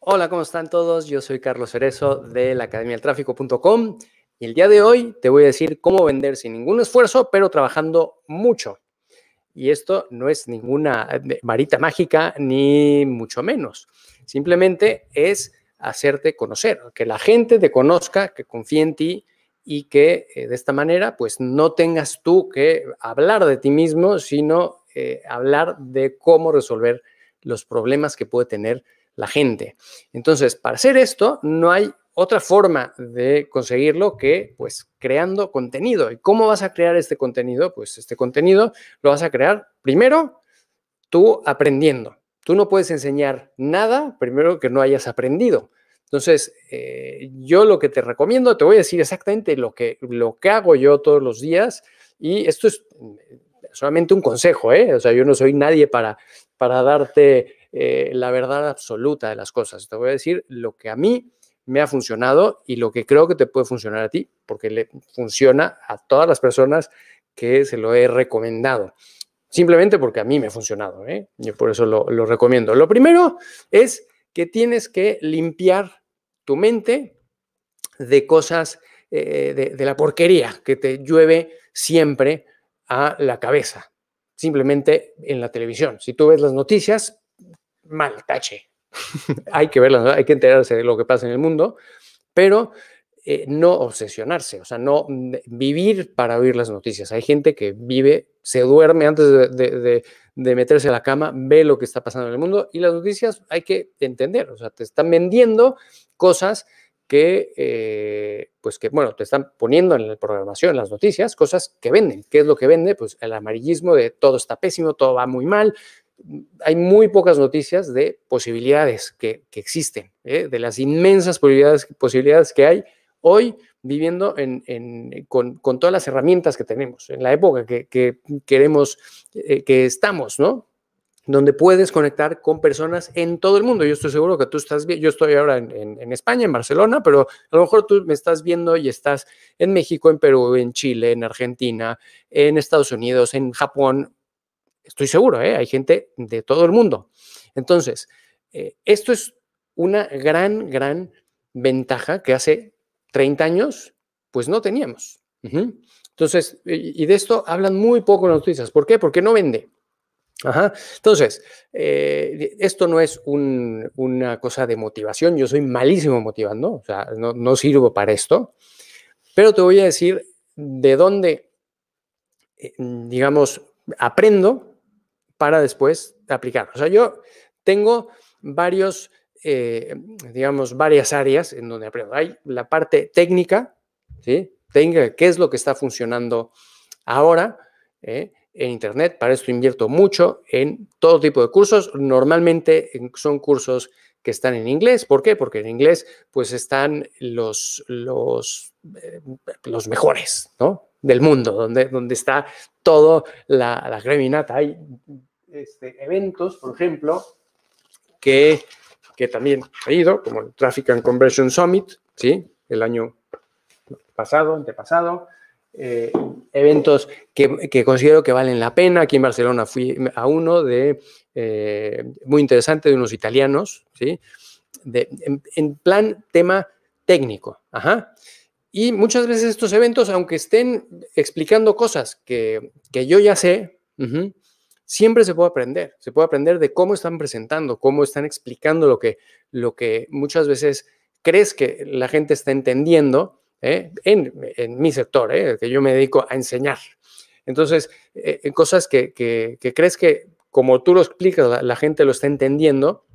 Hola, ¿cómo están todos? Yo soy Carlos Cerezo de la Academia del Tráfico.com y el día de hoy te voy a decir cómo vender sin ningún esfuerzo, pero trabajando mucho. Y esto no es ninguna eh, varita mágica, ni mucho menos. Simplemente es hacerte conocer, que la gente te conozca, que confíe en ti y que eh, de esta manera pues no tengas tú que hablar de ti mismo, sino eh, hablar de cómo resolver los problemas que puede tener la gente. Entonces, para hacer esto, no hay otra forma de conseguirlo que pues creando contenido. ¿Y cómo vas a crear este contenido? Pues este contenido lo vas a crear primero tú aprendiendo. Tú no puedes enseñar nada primero que no hayas aprendido. Entonces, eh, yo lo que te recomiendo, te voy a decir exactamente lo que, lo que hago yo todos los días y esto es solamente un consejo, ¿eh? O sea, yo no soy nadie para, para darte eh, la verdad absoluta de las cosas. Te voy a decir lo que a mí me ha funcionado y lo que creo que te puede funcionar a ti, porque le funciona a todas las personas que se lo he recomendado. Simplemente porque a mí me ha funcionado, ¿eh? yo por eso lo, recomiendo. Lo primero es que tienes que limpiar tu mente de cosas eh, de, de, la porquería que te llueve siempre a la cabeza, simplemente en la televisión. Si tú ves las noticias, mal tache. hay que verlas, hay que enterarse de lo que pasa en el mundo, pero eh, no obsesionarse, o sea, no vivir para oír las noticias. Hay gente que vive, se duerme antes de, meterse a la cama, ve lo que está pasando en el mundo y las noticias hay que entender, o sea, te están vendiendo cosas que, eh, pues que, bueno, te están poniendo en la programación, las noticias, cosas que venden. ¿Qué es lo que vende? Pues el amarillismo de todo está pésimo, todo va muy mal, hay muy pocas noticias de posibilidades que, existen, ¿eh? de las inmensas posibilidades, posibilidades que hay hoy viviendo con, todas las herramientas que tenemos, en la época que, queremos, eh, que estamos, ¿no? Donde puedes conectar con personas en todo el mundo. Yo estoy seguro que tú estás bien, yo estoy ahora en, España, en Barcelona, pero a lo mejor tú me estás viendo y estás en México, en Perú, en Chile, en Argentina, en Estados Unidos, en Japón, Estoy seguro, ¿eh? hay gente de todo el mundo. Entonces, eh, esto es una gran, gran ventaja que hace 30 años, pues no teníamos. Entonces, y de esto hablan muy poco las noticias. ¿Por qué? Porque no vende. Entonces, eh, esto no es una cosa de motivación. Yo soy malísimo motivando, o sea, no, no, sirvo para esto. Pero te voy a decir de dónde, digamos, aprendo para después aplicarlo. O sea, yo tengo varios, eh, digamos, varias áreas en donde aprendo. Hay la parte técnica, ¿sí? Técnica, qué es lo que está funcionando ahora ¿eh? en Internet. Para esto invierto mucho en todo tipo de cursos. Normalmente son cursos que están en inglés. ¿Por qué? Porque en inglés pues están los, los, eh, los mejores, ¿no? del mundo, donde, donde está toda la, la greminata. Hay este, eventos, por ejemplo, que, también ha ido, como el Traffic and Conversion Summit, ¿sí? el año pasado, antepasado, eh, eventos que, considero que valen la pena. Aquí en Barcelona fui a uno de eh, muy interesante de unos italianos, ¿sí? en, en, plan tema técnico. Ajá. Y muchas veces estos eventos, aunque estén explicando cosas que, yo ya sé, siempre se puede aprender. Se puede aprender de cómo están presentando, cómo están explicando lo que, lo que muchas veces crees que la gente está entendiendo ¿eh? en, mi sector, ¿eh? que yo me dedico a enseñar. Entonces, eh, cosas que, crees que como tú lo explicas, la gente lo está entendiendo,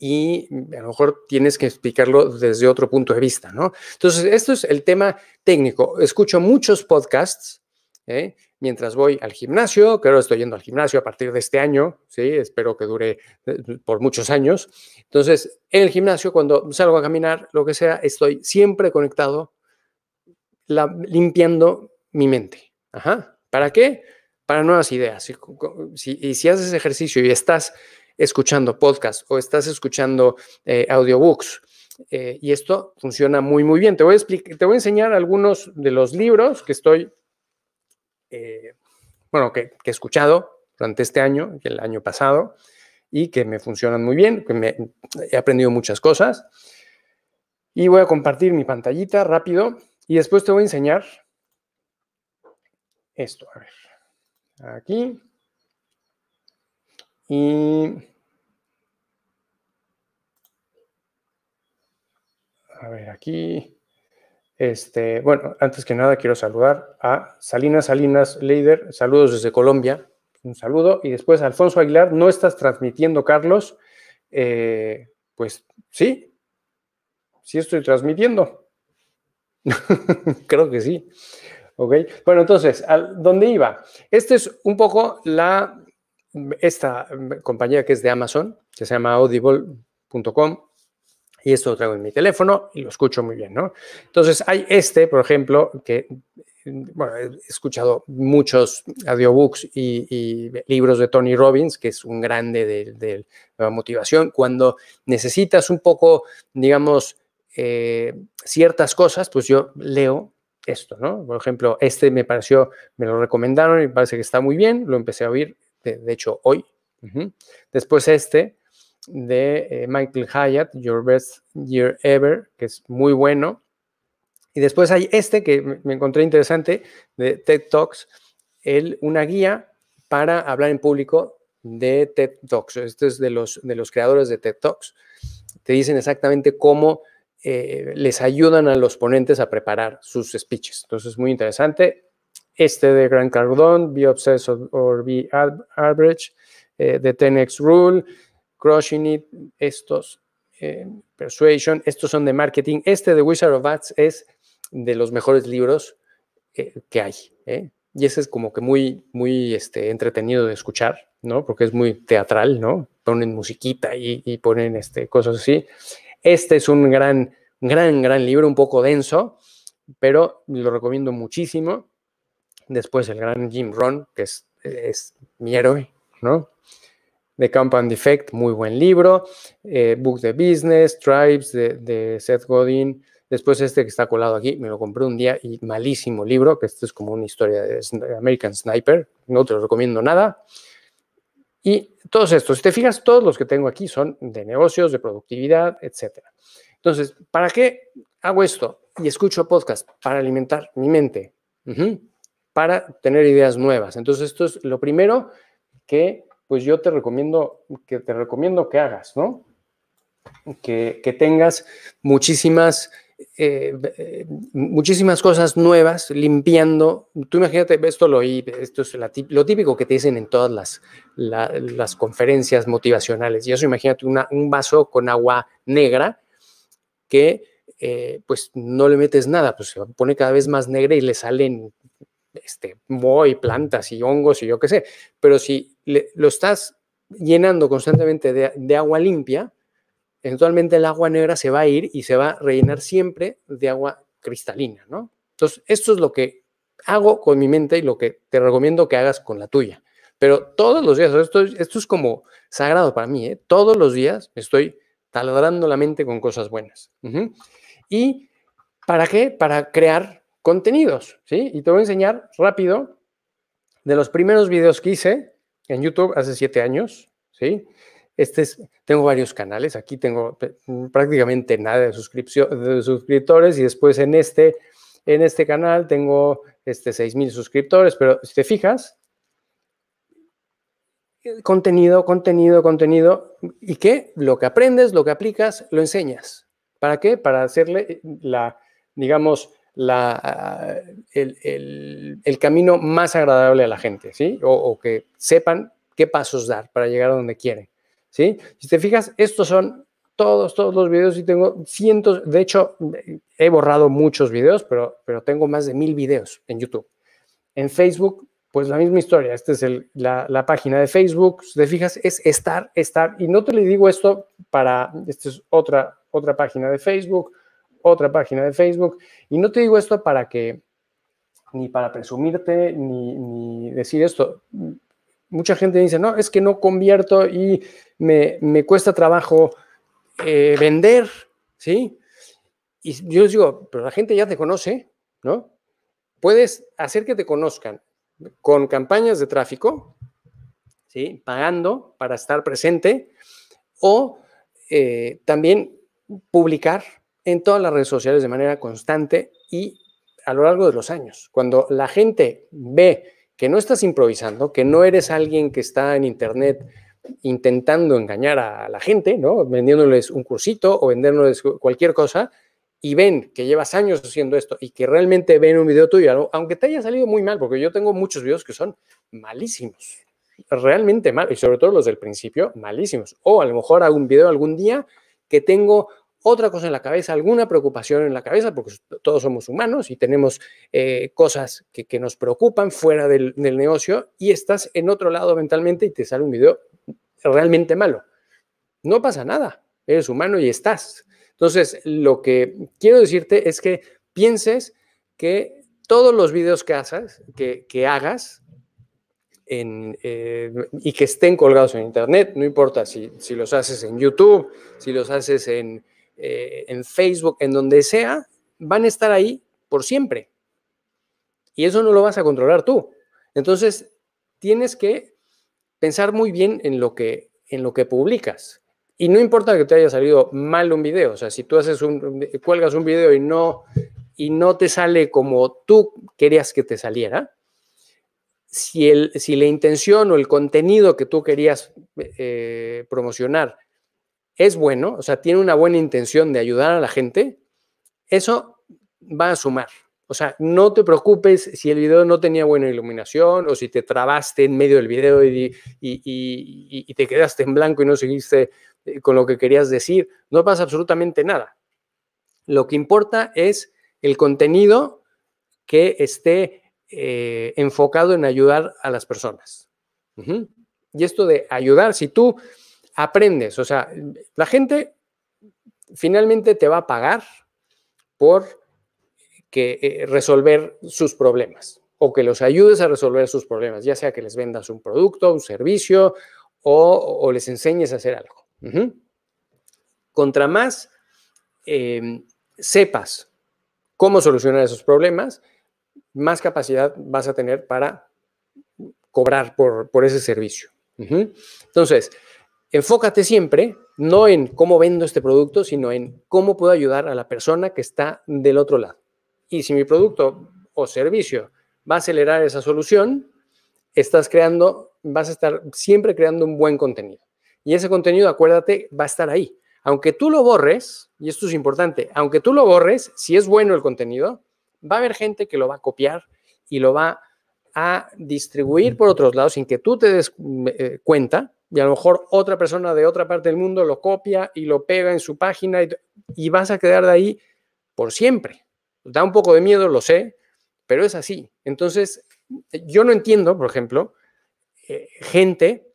y mm, a lo mejor tienes que explicarlo desde otro punto de vista, ¿no? Entonces, esto es el tema técnico. Escucho muchos podcasts ¿eh? mientras voy al gimnasio, que estoy yendo al gimnasio a partir de este año, ¿sí? Espero que dure eh, por muchos años. Entonces, en el gimnasio, cuando salgo a caminar, lo que sea, estoy siempre conectado, la, limpiando mi mente. Ajá. ¿Para qué? Para nuevas ideas. y si haces ejercicio y estás escuchando podcast o estás escuchando eh, audiobooks. Eh, y esto funciona muy, muy bien. Te voy, a te voy a enseñar algunos de los libros que estoy, eh, bueno, que, he escuchado durante este año, y el año pasado, y que me funcionan muy bien, que he aprendido muchas cosas. Y voy a compartir mi pantallita rápido y después te voy a enseñar esto. A ver, aquí. Y a ver aquí. Este, bueno, antes que nada quiero saludar a Salinas Salinas Leider, saludos desde Colombia, un saludo. Y después, Alfonso Aguilar, no estás transmitiendo, Carlos. Eh, pues sí, sí estoy transmitiendo. Creo que sí. Ok, bueno, entonces, ¿a ¿dónde iba? Este es un poco la, esta mm, compañía que es de Amazon, que se llama audible.com, y esto lo traigo en mi teléfono y lo escucho muy bien, ¿no? Entonces hay este, por ejemplo, que, bueno, he escuchado muchos audiobooks y, libros de Tony Robbins, que es un grande de, la motivación. Cuando necesitas un poco, digamos, eh, ciertas cosas, pues yo leo esto, ¿no? Por ejemplo, este me pareció, me lo recomendaron y parece que está muy bien, lo empecé a oír, de, hecho, hoy. Después este, de eh, Michael Hyatt, Your Best Year Ever, que es muy bueno. Y después hay este que me encontré interesante de TED Talks, el, una guía para hablar en público de TED Talks. Este es de los, de los creadores de TED Talks. Te dicen exactamente cómo eh, les ayudan a los ponentes a preparar sus speeches. Entonces, muy interesante. Este de Grant Cardone, Be Obsessed or Be Average, The 10X Rule, Crushing It, estos, eh, Persuasion, estos son de marketing. Este de Wizard of Bats es de los mejores libros eh, que hay. ¿eh? Y ese es como que muy, muy este, entretenido de escuchar, ¿no? Porque es muy teatral, ¿no? Ponen musiquita y, ponen este, cosas así. Este es un gran, gran, gran libro, un poco denso, pero lo recomiendo muchísimo. Después el gran Jim Ron, que es, es mi héroe, ¿no? The and defect muy buen libro. Eh, Book of Business, Tribes de, Seth Godin. Después este que está colado aquí, me lo compré un día y malísimo libro, que esto es como una historia de American Sniper. No te lo recomiendo nada. Y todos estos, si te fijas, todos los que tengo aquí son de negocios, de productividad, etc. Entonces, ¿para qué hago esto? Y escucho podcast para alimentar mi mente, para tener ideas nuevas. Entonces, esto es lo primero que pues yo te recomiendo que te recomiendo que hagas, ¿no? Que, tengas muchísimas, eh, eh, muchísimas cosas nuevas limpiando. Tú imagínate, esto lo esto es lo típico que te dicen en todas las, las conferencias motivacionales. Y eso imagínate un vaso con agua negra que eh, pues no le metes nada, pues se pone cada vez más negra y le salen este, plantas y hongos y yo qué sé, pero si lo estás llenando constantemente de, agua limpia, eventualmente el agua negra se va a ir y se va a rellenar siempre de agua cristalina, ¿no? Entonces, esto es lo que hago con mi mente y lo que te recomiendo que hagas con la tuya. Pero todos los días, esto, esto es como sagrado para mí, ¿eh? todos los días estoy taladrando la mente con cosas buenas. ¿Y para qué? Para crear contenidos, ¿sí? Y te voy a enseñar rápido de los primeros videos que hice en YouTube hace siete años, ¿sí? Este es, tengo varios canales, aquí tengo prácticamente nada de, de suscriptores y después en este, en este canal tengo este, 6.000 suscriptores, pero si te fijas, contenido, contenido, contenido, y que lo que aprendes, lo que aplicas, lo enseñas. ¿Para qué? Para hacerle la, digamos, la, ah, el, el, camino más agradable a la gente, ¿sí? O, que sepan qué pasos dar para llegar a donde quieren, ¿sí? Si te fijas, estos son todos, todos los videos y tengo cientos, de hecho, he borrado muchos videos, pero, pero tengo más de mil videos en YouTube. En Facebook, pues la misma historia, esta es la, página de Facebook, si te fijas, es estar, estar, y no te le digo esto para, esta es otra, otra página de Facebook, otra página de Facebook. Y no te digo esto para que, ni para presumirte, ni, ni decir esto. Mucha gente dice, no, es que no convierto y me, cuesta trabajo eh, vender, ¿sí? Y yo les digo, pero la gente ya te conoce, ¿no? Puedes hacer que te conozcan con campañas de tráfico, ¿sí? Pagando para estar presente o eh, también publicar en todas las redes sociales de manera constante y a lo largo de los años. Cuando la gente ve que no estás improvisando, que no eres alguien que está en internet intentando engañar a la gente, ¿no? Vendiéndoles un cursito o vendiéndoles cualquier cosa y ven que llevas años haciendo esto y que realmente ven un video tuyo, aunque te haya salido muy mal, porque yo tengo muchos videos que son malísimos, realmente mal y sobre todo los del principio, malísimos. O a lo mejor hago un video algún día que tengo otra cosa en la cabeza, alguna preocupación en la cabeza, porque todos somos humanos y tenemos eh, cosas que, nos preocupan fuera del, negocio y estás en otro lado mentalmente y te sale un video realmente malo. No pasa nada, eres humano y estás. Entonces, lo que quiero decirte es que pienses que todos los videos que, haces, que, hagas eh, y que estén colgados en Internet, no importa si, si los haces en YouTube, si los haces en, eh, en Facebook, en donde sea, van a estar ahí por siempre. Y eso no lo vas a controlar tú. Entonces, tienes que pensar muy bien en lo que, en lo que publicas. Y no importa que te haya salido mal un video, o sea, si tú haces un, cuelgas un video y no, y no te sale como tú querías que te saliera, si, el, si la intención o el contenido que tú querías eh, promocionar es bueno, o sea, tiene una buena intención de ayudar a la gente, eso va a sumar. O sea, no te preocupes si el video no tenía buena iluminación o si te trabaste en medio del video y, te quedaste en blanco y no seguiste eh, con lo que querías decir. No pasa absolutamente nada. Lo que importa es el contenido que esté eh, enfocado en ayudar a las personas. Y esto de ayudar, si tú aprendes. O sea, la gente finalmente te va a pagar por que, eh, resolver sus problemas o que los ayudes a resolver sus problemas, ya sea que les vendas un producto, un servicio o, les enseñes a hacer algo. Contra más em, sepas cómo solucionar esos problemas, más capacidad vas a tener para cobrar por, ese servicio. Entonces, Enfócate siempre no en cómo vendo este producto, sino en cómo puedo ayudar a la persona que está del otro lado. Y si mi producto o servicio va a acelerar esa solución, estás creando, vas a estar siempre creando un buen contenido. Y ese contenido, acuérdate, va a estar ahí. Aunque tú lo borres, y esto es importante, aunque tú lo borres, si es bueno el contenido, va a haber gente que lo va a copiar y lo va a distribuir por otros lados sin que tú te des eh, cuenta y a lo mejor otra persona de otra parte del mundo lo copia y lo pega en su página y, vas a quedar de ahí por siempre. Da un poco de miedo, lo sé, pero es así. Entonces, yo no entiendo, por ejemplo, eh, gente,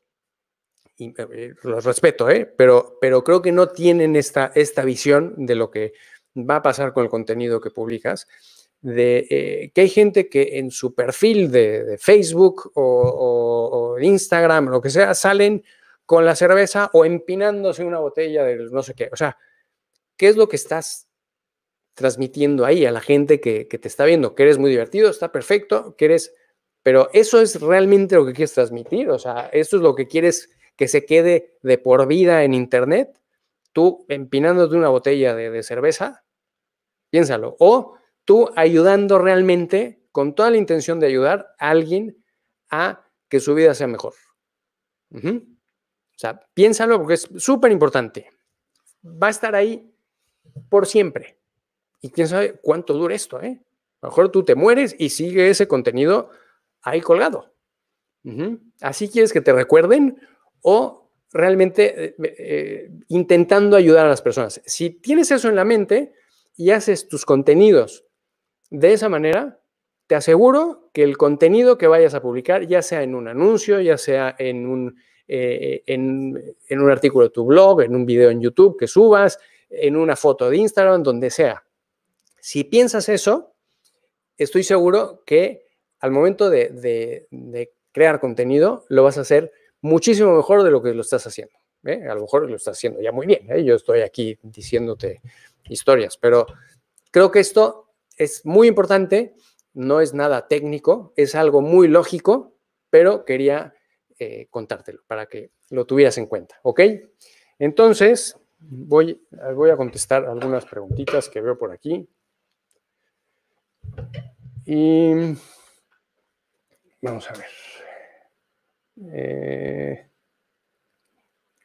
y eh, eh, los respeto, pero, pero creo que no tienen esta, esta visión de lo que va a pasar con el contenido que publicas de que hay gente que en su perfil de Facebook o, Instagram, lo que sea, salen con la cerveza o empinándose una botella de no sé qué. O sea, ¿qué es lo que estás transmitiendo ahí a la gente que, te está viendo? Que eres muy divertido, está perfecto, que eres... Pero eso es realmente lo que quieres transmitir, o sea, eso es lo que quieres que se quede de por vida en Internet, tú empinándote una botella de cerveza, piénsalo, o tú ayudando realmente, con toda la intención de ayudar a alguien a que su vida sea mejor. O sea, piénsalo porque es súper importante. Va a estar ahí por siempre. Y quién sabe cuánto dura esto, ¿eh? A lo mejor tú te mueres y sigue ese contenido ahí colgado. Así quieres que te recuerden o realmente eh, eh, intentando ayudar a las personas. Si tienes eso en la mente y haces tus contenidos de esa manera, te aseguro que el contenido que vayas a publicar, ya sea en un anuncio, ya sea en un, eh, en, un artículo de tu blog, en un video en YouTube que subas, en una foto de Instagram, donde sea. Si piensas eso, estoy seguro que al momento de, crear contenido, lo vas a hacer muchísimo mejor de lo que lo estás haciendo. ¿eh? A lo mejor lo estás haciendo ya muy bien. ¿eh? Yo estoy aquí diciéndote historias, pero creo que esto es muy importante no es nada técnico, es algo muy lógico, pero quería eh, contártelo para que lo tuvieras en cuenta, ¿ok? Entonces, voy, voy a contestar algunas preguntitas que veo por aquí. Y vamos a ver. Eh,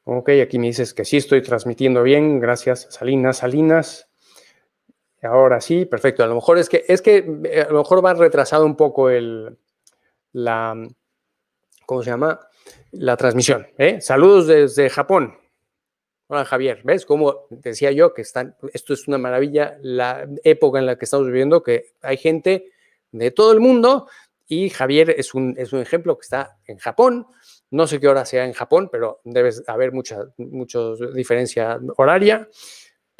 ok, aquí me dices que sí estoy transmitiendo bien. Gracias, Salinas. Salinas, Ahora sí, perfecto. A lo mejor es que, es que eh, a lo mejor va retrasado un poco el, la, ¿cómo se llama? La transmisión. ¿eh? Saludos desde Japón. Hola Javier, ¿ves? Como decía yo, que están, esto es una maravilla, la época en la que estamos viviendo, que hay gente de todo el mundo y Javier es un, es un ejemplo que está en Japón. No sé qué hora sea en Japón, pero debe haber mucha, mucha diferencia horaria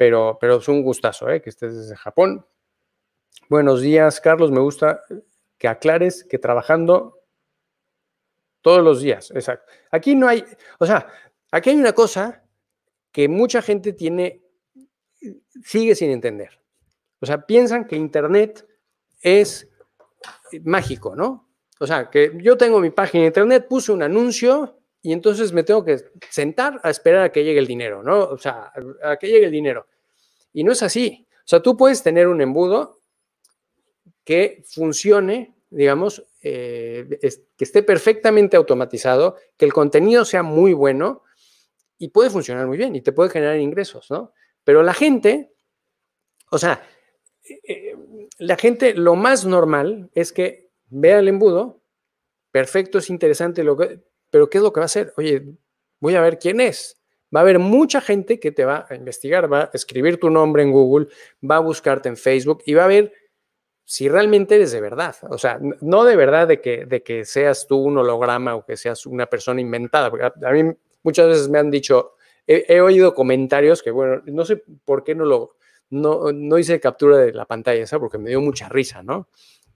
pero, es un gustazo ¿eh? que estés desde Japón. Buenos días, Carlos. Me gusta que aclares que trabajando todos los días, exacto. Aquí no hay, o sea, aquí hay una cosa que mucha gente tiene, sigue sin entender. O sea, piensan que Internet es mágico, ¿no? O sea, que yo tengo mi página de Internet, puse un anuncio y entonces me tengo que sentar a esperar a que llegue el dinero, ¿no? O sea, a que llegue el dinero. Y no es así. O sea, tú puedes tener un embudo que funcione, digamos, eh, que esté perfectamente automatizado, que el contenido sea muy bueno y puede funcionar muy bien y te puede generar ingresos, ¿no? Pero la gente, o sea, eh, eh, la gente lo más normal es que vea el embudo, perfecto, es interesante, lo que, pero ¿qué es lo que va a hacer? Oye, voy a ver quién es. Va a haber mucha gente que te va a investigar, va a escribir tu nombre en Google, va a buscarte en Facebook y va a ver si realmente eres de verdad. O sea, no de verdad de que, de que seas tú un holograma o que seas una persona inventada. Porque a, mí muchas veces me han dicho, he, oído comentarios que, bueno, no sé por qué no lo, no, no hice captura de la pantalla esa porque me dio mucha risa, ¿no?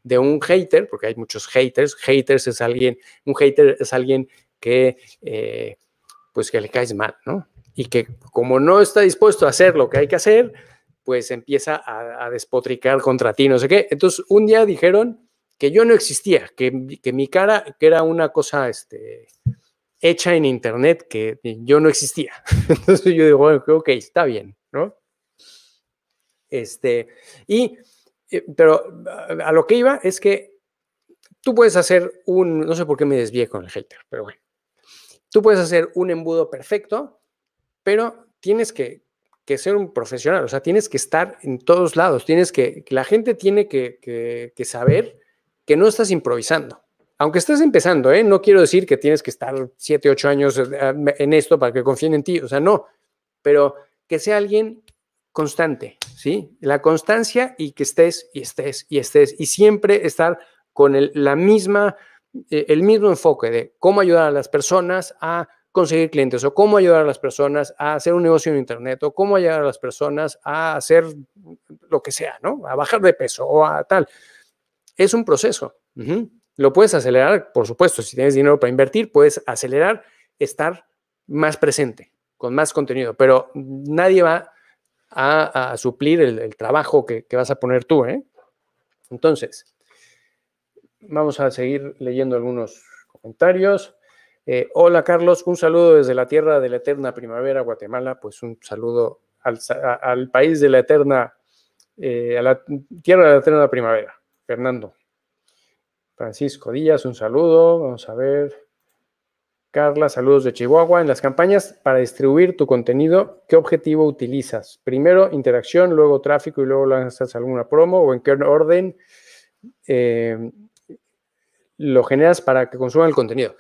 De un hater, porque hay muchos haters. Haters es alguien, un hater es alguien que, eh, pues que le caes mal, ¿no? y que como no está dispuesto a hacer lo que hay que hacer, pues empieza a, despotricar contra ti, no sé qué. Entonces, un día dijeron que yo no existía, que, que mi cara, que era una cosa este, hecha en internet, que yo no existía. Entonces yo digo, bueno, ok, está bien, ¿no? Este, y, eh, pero a lo que iba es que tú puedes hacer un, no sé por qué me desvié con el hater, pero bueno, tú puedes hacer un embudo perfecto pero tienes que, ser un profesional, o sea, tienes que estar en todos lados, tienes que, la gente tiene que, saber que no estás improvisando. Aunque estés empezando, ¿eh? no quiero decir que tienes que estar 7, 8 años eh, en esto para que confíen en ti, o sea, no, pero que sea alguien constante, ¿sí? La constancia y que estés y estés y estés y siempre estar con la misma, eh, el mismo enfoque de cómo ayudar a las personas a conseguir clientes o cómo ayudar a las personas a hacer un negocio en Internet o cómo ayudar a las personas a hacer lo que sea, ¿no? A bajar de peso o a tal. Es un proceso. Lo puedes acelerar, por supuesto, si tienes dinero para invertir, puedes acelerar, estar más presente, con más contenido, pero nadie va a, suplir el, trabajo que, que, vas a poner tú, ¿eh? Entonces, vamos a seguir leyendo algunos comentarios. Eh, hola Carlos, un saludo desde la tierra de la eterna primavera, Guatemala. Pues un saludo al, país de la eterna, eh, a la tierra de la eterna primavera, Fernando. Francisco Díaz, un saludo. Vamos a ver. Carla, saludos de Chihuahua. En las campañas para distribuir tu contenido, ¿qué objetivo utilizas? Primero interacción, luego tráfico y luego lanzas alguna promo o en qué orden eh, lo generas para que consuman el contenido.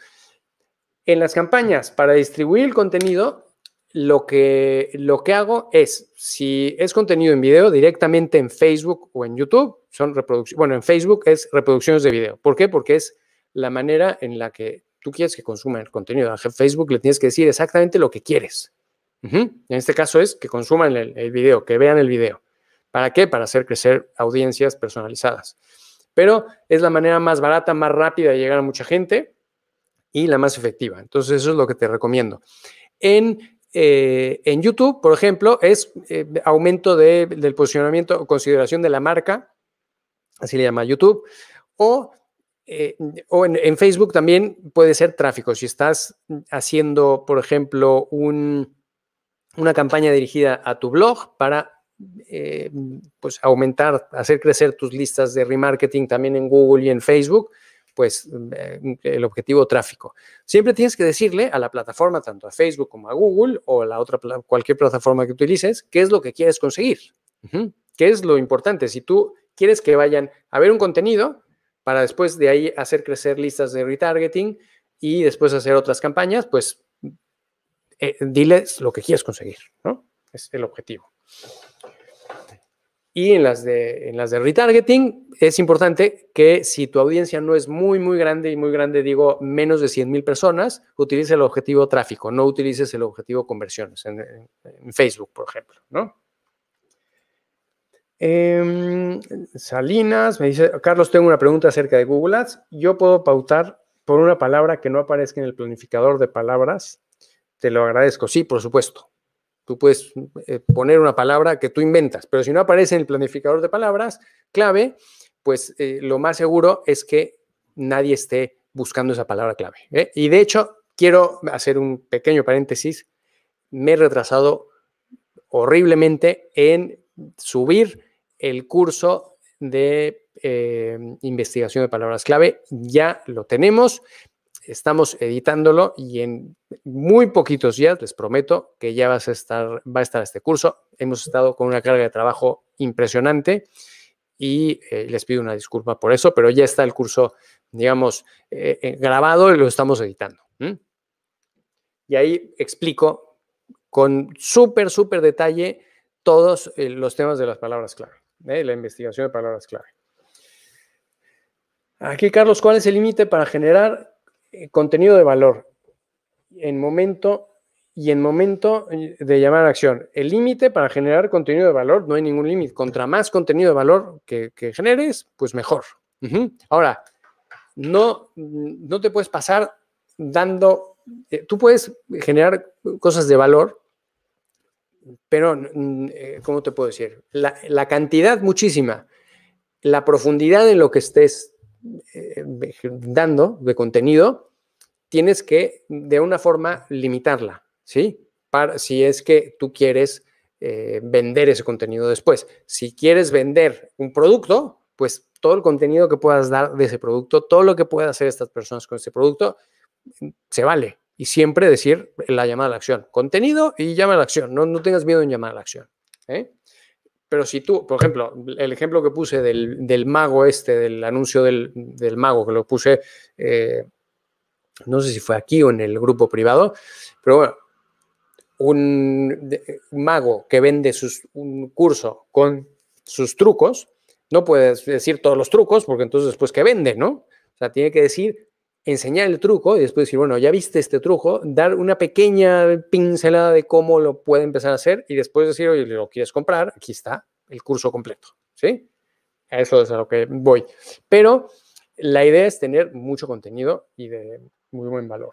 En las campañas, para distribuir el contenido, lo que, lo que hago es, si es contenido en video, directamente en Facebook o en YouTube, son reproducciones, bueno, en Facebook es reproducciones de video. ¿Por qué? Porque es la manera en la que tú quieres que consuma el contenido. A Facebook le tienes que decir exactamente lo que quieres. En este caso es que consuman el, el video, que vean el video. ¿Para qué? Para hacer crecer audiencias personalizadas. Pero es la manera más barata, más rápida de llegar a mucha gente y la más efectiva. Entonces, eso es lo que te recomiendo. En, eh, YouTube, por ejemplo, es eh, aumento del posicionamiento o consideración de la marca, así le llama YouTube, o, eh, en, Facebook también puede ser tráfico. Si estás haciendo, por ejemplo, una campaña dirigida a tu blog para pues aumentar, hacer crecer tus listas de remarketing también en Google y en Facebook, pues mm, eh, mm, el objetivo tráfico. Siempre tienes que decirle a la plataforma, tanto a Facebook como a Google o a la otra cualquier plataforma que utilices, qué es lo que quieres conseguir, qué es lo importante. Si tú quieres que vayan a ver un contenido para después de ahí hacer crecer listas de retargeting y después hacer otras campañas, pues eh, diles lo que quieres conseguir, ¿no? Es el objetivo. Y en las, de, en las de retargeting es importante que si tu audiencia no es muy, muy grande, y muy grande digo menos de 100,000 personas, utilice el objetivo tráfico, no utilices el objetivo conversiones en, Facebook, por ejemplo, ¿no? Em, Salinas me dice, Carlos, tengo una pregunta acerca de Google Ads. Yo puedo pautar por una palabra que no aparezca en el planificador de palabras. Te lo agradezco, sí, por supuesto. Tú puedes eh, poner una palabra que tú inventas, pero si no aparece en el planificador de palabras clave, pues eh, lo más seguro es que nadie esté buscando esa palabra clave. ¿eh? Y de hecho, quiero hacer un pequeño paréntesis. Me he retrasado horriblemente en subir el curso de investigación de palabras clave. Ya lo tenemos estamos editándolo y en muy poquitos días, les prometo, que ya vas a estar, va a estar este curso. Hemos estado con una carga de trabajo impresionante y eh, les pido una disculpa por eso, pero ya está el curso, digamos, eh, eh, grabado y lo estamos editando. Y ahí explico con súper, súper detalle todos los temas de las palabras clave, la investigación de palabras clave. Aquí, Carlos, ¿cuál es el límite para generar eh, contenido de valor en momento y en momento eh, de llamar a acción. El límite para generar contenido de valor, no hay ningún límite. Contra más contenido de valor que, generes, pues mejor. Ahora, no, no te puedes pasar dando, eh, tú puedes generar cosas de valor, pero, mm, ¿cómo te puedo decir? La, la cantidad muchísima, la profundidad en lo que estés eh, dando de contenido, tienes que de una forma limitarla, ¿sí? Para, si es que tú quieres eh, vender ese contenido después. Si quieres vender un producto, pues todo el contenido que puedas dar de ese producto, todo lo que puedan hacer estas personas con ese producto, se vale. Y siempre decir la llamada a la acción. Contenido y llama a la acción. No, no tengas miedo en llamar a la acción. ¿eh? Pero si tú, por ejemplo, el ejemplo que puse del, del mago este, del anuncio del, del mago, que lo puse, eh, no sé si fue aquí o en el grupo privado, pero bueno, un, mago que vende un curso con sus trucos, no puedes decir todos los trucos, porque entonces después que vende, ¿no? O sea, tiene que decir enseñar el truco y después decir, bueno, ya viste este truco, dar una pequeña pincelada de cómo lo puede empezar a hacer y después decir, oye, lo quieres comprar, aquí está el curso completo, ¿sí? Eso es a lo que voy. Pero la idea es tener mucho contenido y de muy buen valor.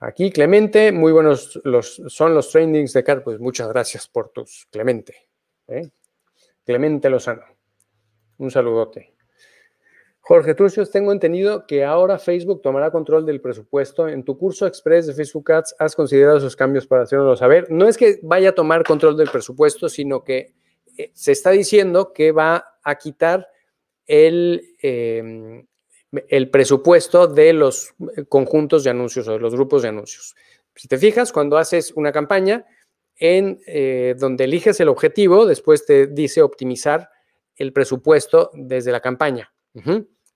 Aquí, Clemente, muy buenos los, son los trainings de CAR. Pues muchas gracias por tus, Clemente. ¿eh? Clemente Lozano. Un saludote. Jorge Trucios, tengo entendido que ahora Facebook tomará control del presupuesto. En tu curso express de Facebook Ads, ¿has considerado esos cambios para hacerlo saber? No es que vaya a tomar control del presupuesto, sino que eh, se está diciendo que va a quitar el, em, el presupuesto de los eh, conjuntos de anuncios o de los grupos de anuncios. Si te fijas, cuando haces una campaña en eh, donde eliges el objetivo, después te dice optimizar el presupuesto desde la campaña.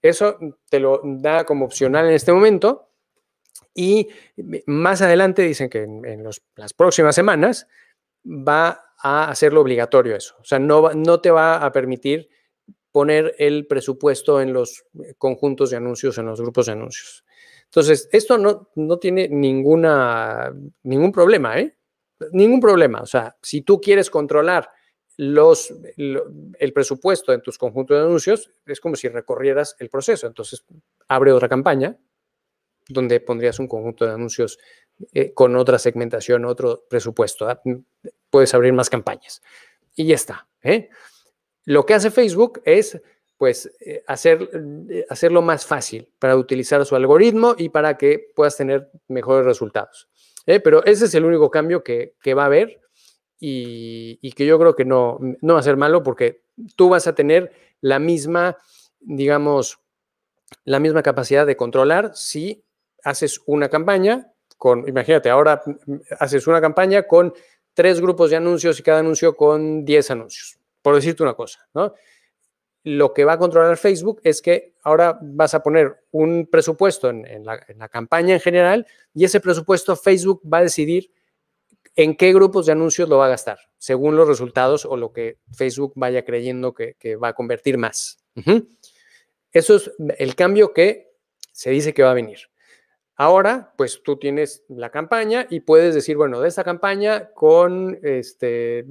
Eso te lo da como opcional en este momento. Y más adelante dicen que en, las próximas semanas va a hacerlo obligatorio eso. O sea, no, no te va a permitir poner el presupuesto en los eh, conjuntos de anuncios, en los grupos de anuncios. Entonces, esto no, no tiene ninguna, ningún problema, ¿eh? Ningún problema. O sea, si tú quieres controlar el presupuesto en tus conjuntos de anuncios, es como si recorrieras el proceso. Entonces, abre otra campaña donde pondrías un conjunto de anuncios eh, con otra segmentación, otro presupuesto. ¿ah? Puedes abrir más campañas. Y ya está. ¿eh? Lo que hace Facebook es pues eh, hacer, hacerlo más fácil para utilizar su algoritmo y para que puedas tener mejores resultados. Pero ese es el único cambio que, que va a haber y, que yo creo que no, no va a ser malo porque tú vas a tener la misma, digamos, la misma capacidad de controlar si haces una campaña con, imagínate, ahora haces una campaña con tres grupos de anuncios y cada anuncio con 10 anuncios, por decirte una cosa, ¿no? Lo que va a controlar Facebook es que ahora vas a poner un presupuesto en la campaña en general y ese presupuesto Facebook va a decidir en qué grupos de anuncios lo va a gastar, según los resultados o lo que Facebook vaya creyendo que, va a convertir más. Eso es el cambio que se dice que va a venir. Ahora, pues tú tienes la campaña y puedes decir, bueno, de esta campaña con este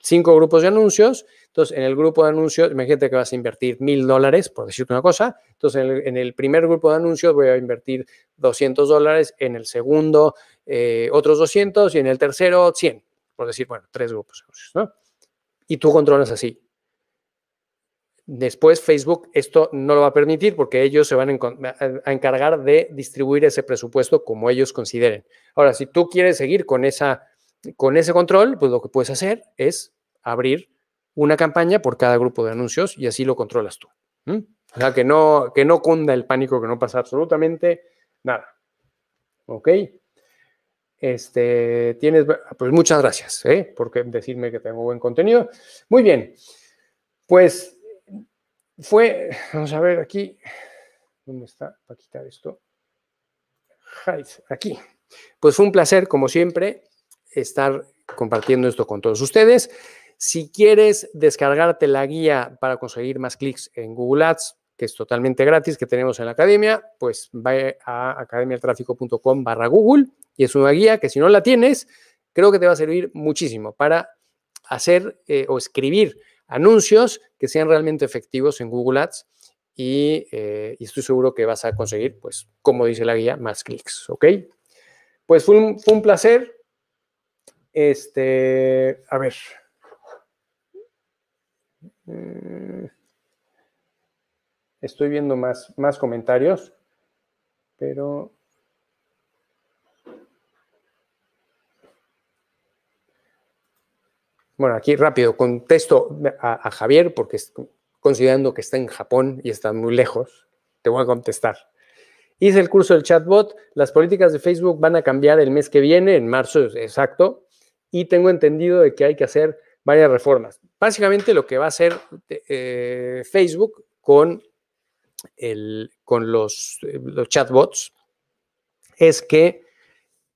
cinco grupos de anuncios. Entonces, en el grupo de anuncios, imagínate que vas a invertir mil dólares, por decirte una cosa. Entonces, en el, primer grupo de anuncios voy a invertir 200 dólares, en el segundo eh, otros 200 y en el tercero 100, por decir, bueno, tres grupos de anuncios, ¿no? Y tú controlas así. Después Facebook esto no lo va a permitir porque ellos se van a encargar de distribuir ese presupuesto como ellos consideren. Ahora, si tú quieres seguir con esa con ese control, pues lo que puedes hacer es abrir una campaña por cada grupo de anuncios y así lo controlas tú. O sea, que no, que no cunda el pánico, que no pasa absolutamente nada. ¿Ok? Este, tienes, pues muchas gracias ¿eh? por decirme que tengo buen contenido. Muy bien, pues fue, vamos a ver aquí, ¿dónde está? Para quitar esto. Aquí. Pues fue un placer, como siempre estar compartiendo esto con todos ustedes. Si quieres descargarte la guía para conseguir más clics en Google Ads, que es totalmente gratis, que tenemos en la academia, pues va a academialtráfico.com barra Google y es una guía que si no la tienes, creo que te va a servir muchísimo para hacer eh, o escribir anuncios que sean realmente efectivos en Google Ads eh, y, estoy seguro que vas a conseguir, pues, como dice la guía, más clics, ¿ok? Pues fue un placer este, a ver. Eh, estoy viendo más, más comentarios, pero... Bueno, aquí rápido, contesto a, a Javier, porque considerando que está en Japón y está muy lejos, te voy a contestar. Hice el curso del chatbot, las políticas de Facebook van a cambiar el mes que viene, en marzo, exacto, y tengo entendido de que hay que hacer varias reformas. Básicamente lo que va a hacer eh, Facebook con, con eh, los, chatbots es que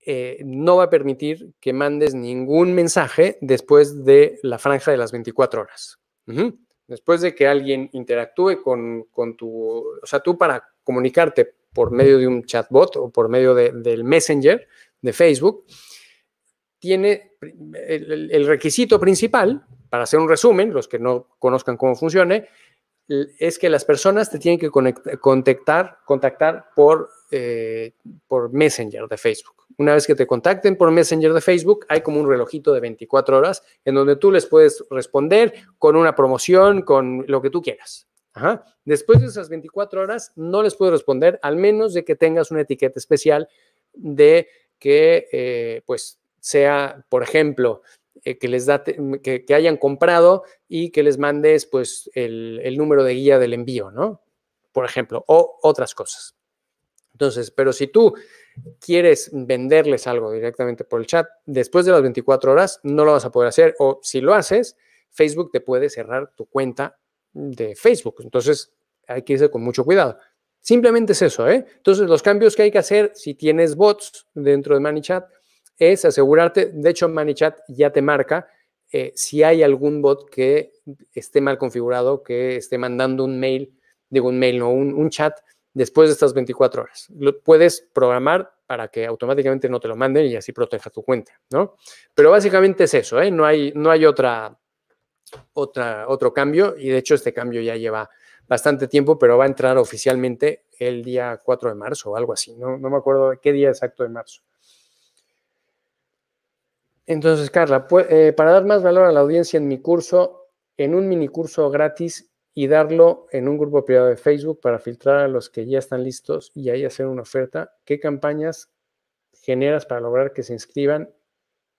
eh, no va a permitir que mandes ningún mensaje después de la franja de las 24 horas. Después de que alguien interactúe con, tu, o sea, tú para comunicarte por medio de un chatbot o por medio del messenger de Facebook, tiene el, requisito principal, para hacer un resumen, los que no conozcan cómo funcione, es que las personas te tienen que contactar, contactar por, eh, por Messenger de Facebook. Una vez que te contacten por Messenger de Facebook, hay como un relojito de 24 horas en donde tú les puedes responder con una promoción, con lo que tú quieras. Después de esas 24 horas, no les puedes responder, al menos de que tengas una etiqueta especial de que, eh, pues, sea, por ejemplo, eh, que les da, mm, que, hayan comprado y que les mandes pues el, número de guía del envío, ¿no? Por ejemplo, o otras cosas. Entonces, pero si tú quieres venderles algo directamente por el chat, después de las 24 horas no lo vas a poder hacer o si lo haces, Facebook te puede cerrar tu cuenta de Facebook. Entonces, hay que irse con mucho cuidado. Simplemente es eso, ¿eh? Entonces, los cambios que hay que hacer si tienes bots dentro de ManyChat es asegurarte, de hecho ManyChat ya te marca eh, si hay algún bot que esté mal configurado, que esté mandando un mail, digo un mail, no un, chat después de estas 24 horas. Lo puedes programar para que automáticamente no te lo manden y así proteja tu cuenta, ¿no? Pero básicamente es eso, ¿eh? No hay, no hay otra, otra, otro cambio y de hecho este cambio ya lleva bastante tiempo, pero va a entrar oficialmente el día 4 de marzo o algo así, no, no me acuerdo qué día exacto de marzo. Entonces, Carla, eh, para dar más valor a la audiencia en mi curso, en un mini curso gratis y darlo en un grupo privado de Facebook para filtrar a los que ya están listos y ahí hacer una oferta, ¿qué campañas generas para lograr que se inscriban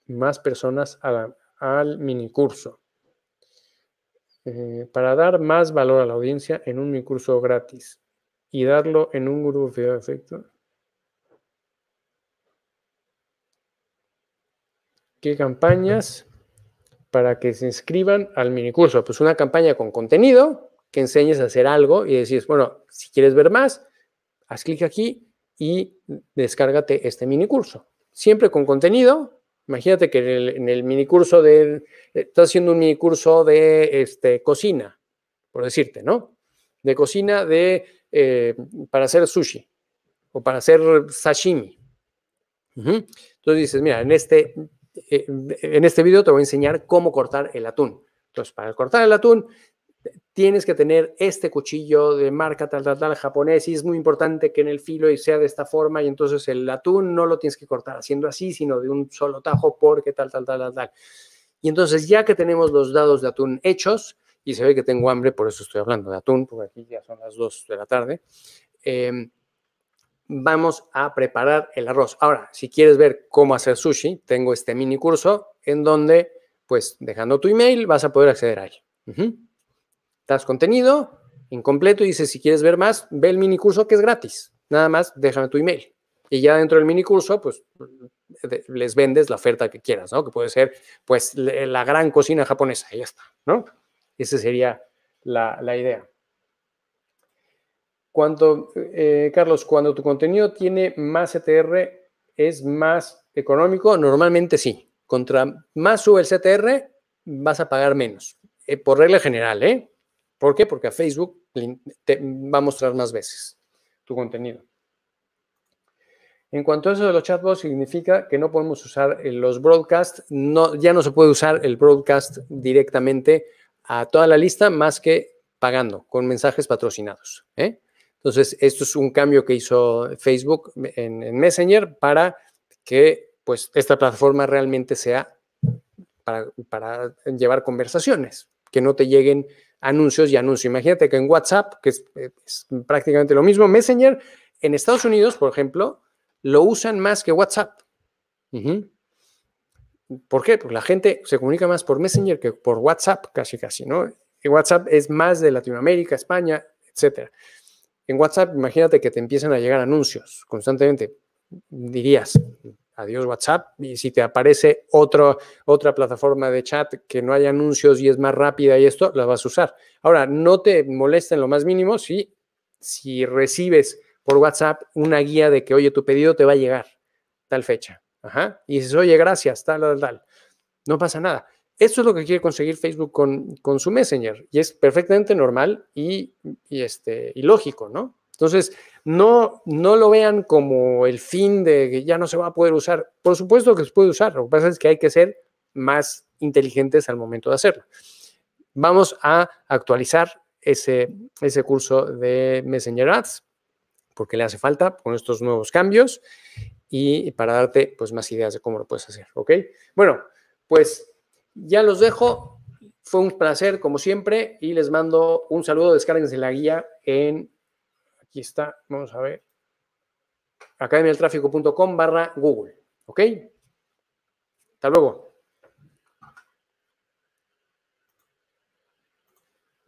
más personas al mini curso? Eh, para dar más valor a la audiencia en un mini curso gratis y darlo en un grupo privado de Facebook. qué campañas para que se inscriban al minicurso. Pues una campaña con contenido que enseñes a hacer algo y decís, bueno, si quieres ver más, haz clic aquí y descárgate este minicurso. Siempre con contenido. Imagínate que en el, en el minicurso de, eh, estás haciendo un minicurso de este, cocina, por decirte, ¿no? De cocina de, eh, para hacer sushi o para hacer sashimi. Entonces dices, mira, en este eh, en este video te voy a enseñar cómo cortar el atún. Entonces, para cortar el atún, tienes que tener este cuchillo de marca tal, tal, tal, japonés, y es muy importante que en el filo y sea de esta forma, y entonces el atún no lo tienes que cortar haciendo así, sino de un solo tajo, porque tal, tal, tal, tal, tal. Y entonces, ya que tenemos los dados de atún hechos, y se ve que tengo hambre, por eso estoy hablando de atún, porque aquí ya son las 2 de la tarde, eh, vamos a preparar el arroz. Ahora, si quieres ver cómo hacer sushi, tengo este mini curso en donde, pues dejando tu email, vas a poder acceder a él. contenido incompleto y dices, si quieres ver más, ve el mini curso que es gratis. Nada más, déjame tu email. Y ya dentro del mini curso, pues les vendes la oferta que quieras, ¿no? Que puede ser, pues, la gran cocina japonesa, Ahí está, ¿no? Esa sería la idea. Cuando, eh, Carlos, cuando tu contenido tiene más CTR, e ¿es más económico? Normalmente sí. Contra más sube el CTR, vas a pagar menos. Eh, por regla general, ¿eh? ¿Por qué? Porque a Facebook te va a mostrar más veces tu contenido. En cuanto a eso de los chatbots, significa que no podemos usar eh, los broadcasts, no, ya no se puede usar el broadcast directamente a toda la lista más que pagando con mensajes patrocinados. ¿eh? Entonces, esto es un cambio que hizo Facebook en, Messenger para que pues, esta plataforma realmente sea para, llevar conversaciones, que no te lleguen anuncios y anuncios. Imagínate que en WhatsApp, que es, eh, prácticamente lo mismo, Messenger en Estados Unidos, por ejemplo, lo usan más que WhatsApp. ¿Por qué? Porque la gente se comunica más por Messenger que por WhatsApp, casi casi, ¿no? Y WhatsApp es más de Latinoamérica, España, etcétera. En WhatsApp, imagínate que te empiezan a llegar anuncios constantemente. Dirías, adiós WhatsApp, y si te aparece otro, otra plataforma de chat que no haya anuncios y es más rápida y esto, la vas a usar. Ahora, no te molesten en lo más mínimo si, si recibes por WhatsApp una guía de que, oye, tu pedido te va a llegar tal fecha. Y dices, oye, gracias, tal, tal, tal. No pasa nada. Eso es lo que quiere conseguir Facebook con, su Messenger y es perfectamente normal y, este, y lógico, ¿no? Entonces, no, no lo vean como el fin de que ya no se va a poder usar. Por supuesto que se puede usar, lo que pasa es que hay que ser más inteligentes al momento de hacerlo. Vamos a actualizar ese, ese curso de Messenger Ads porque le hace falta con estos nuevos cambios y para darte pues más ideas de cómo lo puedes hacer, ¿ok? Bueno, pues ya los dejo. Fue un placer, como siempre, y les mando un saludo. Descárguense la guía en. Aquí está, vamos a ver. academialtráfico.com barra Google. ¿Ok? Hasta luego.